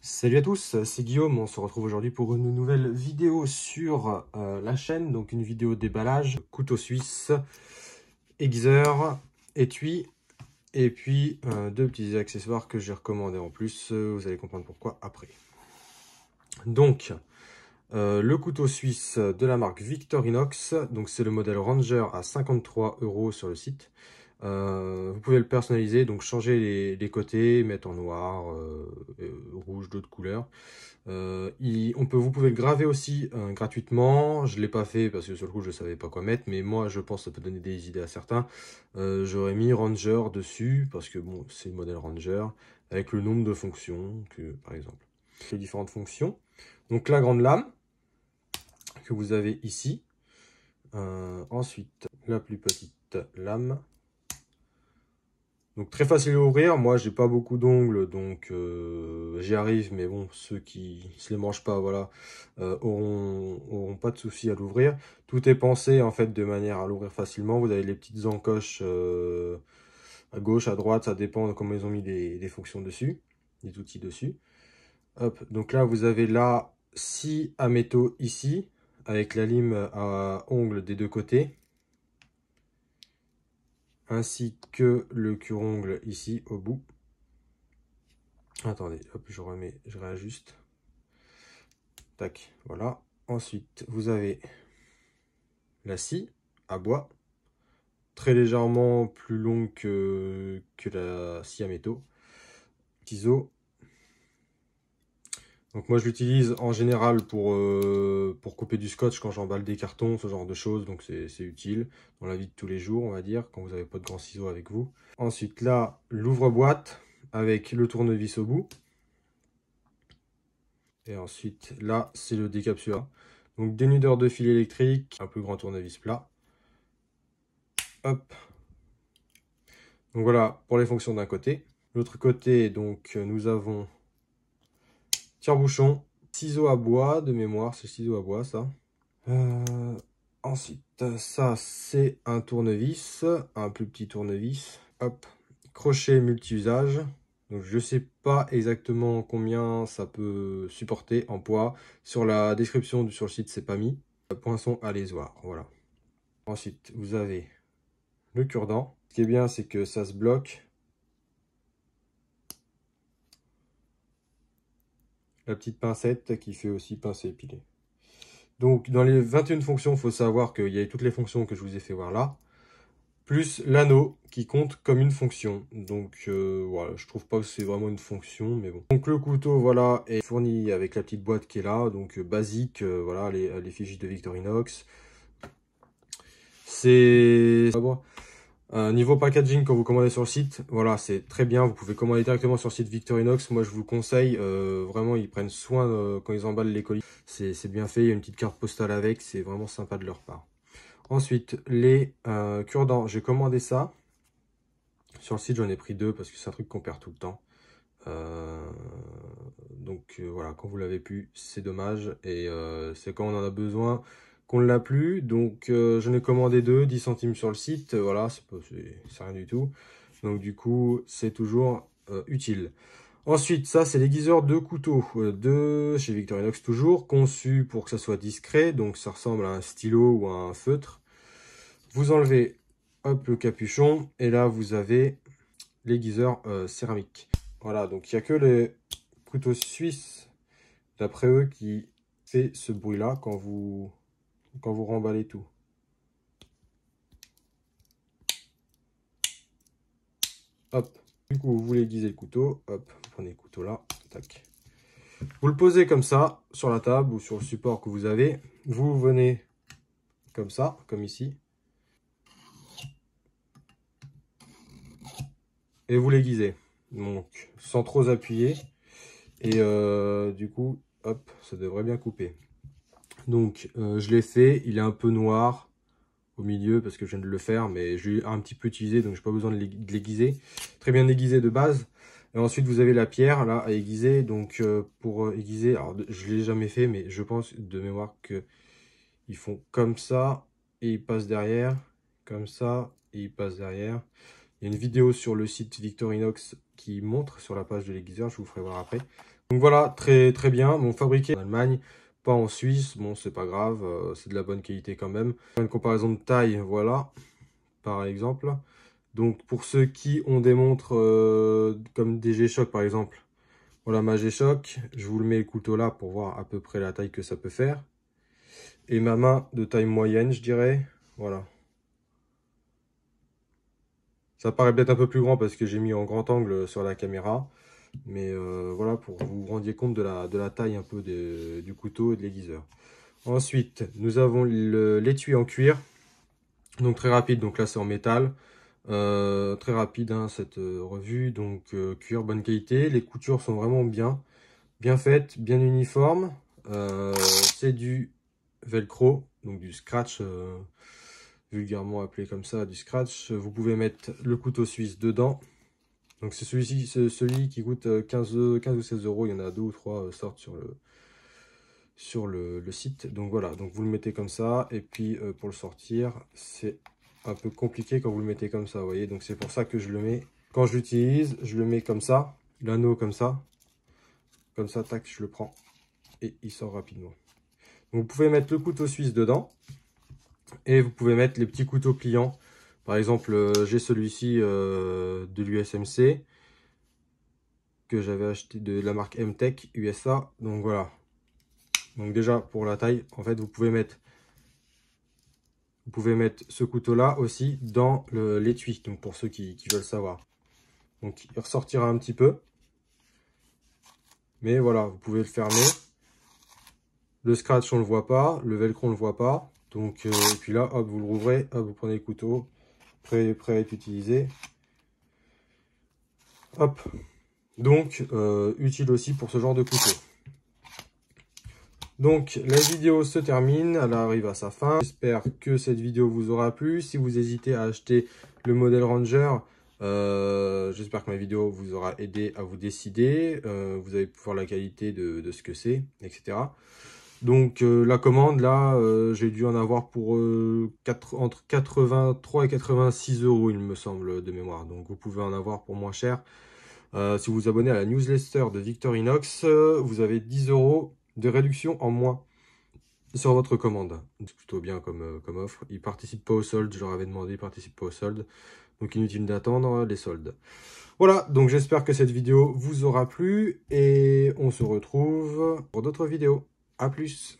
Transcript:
Salut à tous, c'est Guillaume, on se retrouve aujourd'hui pour une nouvelle vidéo sur euh, la chaîne, donc une vidéo déballage, couteau suisse, exer étui, et puis euh, deux petits accessoires que j'ai recommandés en plus, euh, vous allez comprendre pourquoi après. Donc, le couteau suisse de la marque Victorinox, donc c'est le modèle Ranger à 53 euros sur le site, euh, vous pouvez le personnaliser, donc changer les, côtés, mettre en noir, euh, rouge, d'autres couleurs. Euh, on peut, vous pouvez le graver aussi gratuitement. Je ne l'ai pas fait parce que sur le coup je ne savais pas quoi mettre, mais moi je pense que ça peut donner des idées à certains. J'aurais mis Ranger dessus parce que bon, c'est le modèle Ranger avec le nombre de fonctions, que, par exemple. Les différentes fonctions. Donc la grande lame que vous avez ici. ensuite la plus petite lame donc très facile à ouvrir, moi j'ai pas beaucoup d'ongles donc euh, j'y arrive mais bon ceux qui se les mangent pas voilà euh, auront, pas de souci à l'ouvrir. Tout est pensé en fait de manière à l'ouvrir facilement, vous avez les petites encoches euh, à gauche, à droite, ça dépend de comment ils ont mis des fonctions dessus, des outils dessus. donc là vous avez la scie à métaux ici avec la lime à ongles des deux côtés ainsi que le cure-ongle ici au bout. Attendez, hop, je remets, je réajuste. Tac, voilà. Ensuite, vous avez la scie à bois, très légèrement plus longue que, la scie à métaux. Ciseaux donc moi je l'utilise en général pour, euh, pour couper du scotch quand j'emballe des cartons, ce genre de choses, donc c'est utile dans la vie de tous les jours on va dire, quand vous n'avez pas de grands ciseaux avec vous. Ensuite là, l'ouvre-boîte avec le tournevis au bout. Et ensuite là, c'est le décapsuleur. Donc dénudeur de fil électrique, un plus grand tournevis plat. Hop. Donc voilà pour les fonctions d'un côté. L'autre côté, donc nous avons Tire-bouchon, ciseaux à bois, de mémoire, ce ciseau à bois, ça. Euh, ensuite, ça, c'est un tournevis, un plus petit tournevis. Hop, crochet multi-usage. Donc, je sais pas exactement combien ça peut supporter en poids. Sur la description sur le site, c'est pas mis. Poinçon à voilà. Ensuite, vous avez le cure-dent. Ce qui est bien, c'est que ça se bloque. la petite pincette qui fait aussi pincer épiler. Donc dans les 21 fonctions, il faut savoir qu'il y a toutes les fonctions que je vous ai fait voir là, plus l'anneau qui compte comme une fonction. Donc euh, voilà, je trouve pas que c'est vraiment une fonction, mais bon. Donc le couteau, voilà, est fourni avec la petite boîte qui est là, donc euh, basique, euh, voilà, les, les de Victorinox. C'est... Euh, niveau packaging, quand vous commandez sur le site, voilà, c'est très bien. Vous pouvez commander directement sur le site Victorinox. Moi, je vous conseille. Euh, vraiment, ils prennent soin euh, quand ils emballent les colis. C'est bien fait. Il y a une petite carte postale avec. C'est vraiment sympa de leur part. Ensuite, les cure-dents. J'ai commandé ça. Sur le site, j'en ai pris deux parce que c'est un truc qu'on perd tout le temps. donc voilà, quand vous l'avez pu, c'est dommage. Et c'est quand on en a besoin qu'on ne l'a plus. Donc euh, je n'ai commandé deux, 10 centimes sur le site, euh, voilà, c'est rien du tout. Donc du coup, c'est toujours euh, utile. Ensuite, ça c'est l'aiguiseur de couteau de chez Victorinox toujours, conçu pour que ça soit discret, donc ça ressemble à un stylo ou à un feutre. Vous enlevez hop le capuchon et là vous avez l'aiguiseur céramique. Voilà, donc il n'y a que les couteaux suisses d'après eux qui fait ce bruit là quand vous quand vous remballez tout. Hop. Du coup, vous voulez aiguiser le couteau. Hop, vous prenez le couteau là. Tac. Vous le posez comme ça sur la table ou sur le support que vous avez. Vous venez comme ça, comme ici. Et vous l'aiguisez. Donc, sans trop appuyer. Et euh, du coup, hop, ça devrait bien couper. Donc, euh, je l'ai fait. Il est un peu noir au milieu parce que je viens de le faire, mais je l'ai un petit peu utilisé, donc je n'ai pas besoin de l'aiguiser. Très bien aiguisé de base. Et ensuite, vous avez la pierre là à aiguiser. Donc, euh, pour euh, aiguiser, alors je l'ai jamais fait, mais je pense de mémoire que ils font comme ça et ils passent derrière, comme ça et ils passent derrière. Il y a une vidéo sur le site Victorinox qui montre sur la page de l'aiguiseur, je vous ferai voir après. Donc voilà, très très bien, mon fabriqué en Allemagne, en Suisse, bon c'est pas grave, euh, c'est de la bonne qualité quand même. Une comparaison de taille, voilà, par exemple. Donc pour ceux qui ont des montres euh, comme des G-Shock par exemple, voilà ma G-Shock, je vous le mets le couteau là pour voir à peu près la taille que ça peut faire. Et ma main de taille moyenne je dirais, voilà. Ça paraît peut-être un peu plus grand parce que j'ai mis en grand angle sur la caméra. Mais euh, voilà, pour vous vous rendiez compte de la, taille un peu du couteau et de l'aiguiseur. Ensuite, nous avons l'étui en cuir. Donc très rapide, donc là c'est en métal. Euh, très rapide hein, cette euh, revue, donc cuir bonne qualité. Les coutures sont vraiment bien, bien faites, bien uniformes. c'est du velcro, donc du scratch vulgairement appelé comme ça du scratch. Vous pouvez mettre le couteau suisse dedans. Donc c'est celui-ci, celui qui coûte 15, euh, euh, ou 16 euros. Il y en a deux ou trois euh, sortes sur le sur le, site. Donc voilà, donc vous le mettez comme ça. Et puis pour le sortir, c'est un peu compliqué quand vous le mettez comme ça, vous voyez. Donc c'est pour ça que je le mets. Quand je l'utilise, je le mets comme ça, l'anneau comme ça. Comme ça, tac, je le prends. Et il sort rapidement. vous pouvez mettre le couteau suisse dedans. Et vous pouvez mettre les petits couteaux pliants par exemple, euh, j'ai celui-ci euh, de l'USMC que j'avais acheté de la marque MTech USA. Donc voilà. Donc déjà pour la taille, en fait, vous pouvez mettre vous pouvez mettre ce couteau là aussi dans l'étui. Donc pour ceux qui, veulent savoir. Donc il ressortira un petit peu. Mais voilà, vous pouvez le fermer. Le scratch on le voit pas, le velcro on le voit pas. Donc euh, et puis là, hop, vous le rouvrez, hop, vous prenez le couteau, prêt, à être utilisé. Donc, euh, utile aussi pour ce genre de couteau. Donc, la vidéo se termine, elle arrive à sa fin. J'espère que cette vidéo vous aura plu. Si vous hésitez à acheter le modèle Ranger, euh, j'espère que ma vidéo vous aura aidé à vous décider. Euh, vous allez pouvoir la qualité de ce que c'est, etc. Donc euh, la commande, là, euh, j'ai dû en avoir pour euh, entre 83 et 86 euros, il me semble, de mémoire. Donc vous pouvez en avoir pour moins cher. si vous vous abonnez à la newsletter de Victorinox, vous avez 10 euros de réduction en moins sur votre commande. C'est plutôt bien comme, comme offre. Ils participent pas aux soldes, je leur avais demandé, ils participent pas aux soldes. Donc inutile d'attendre les soldes. Voilà, donc j'espère que cette vidéo vous aura plu et on se retrouve pour d'autres vidéos. A plus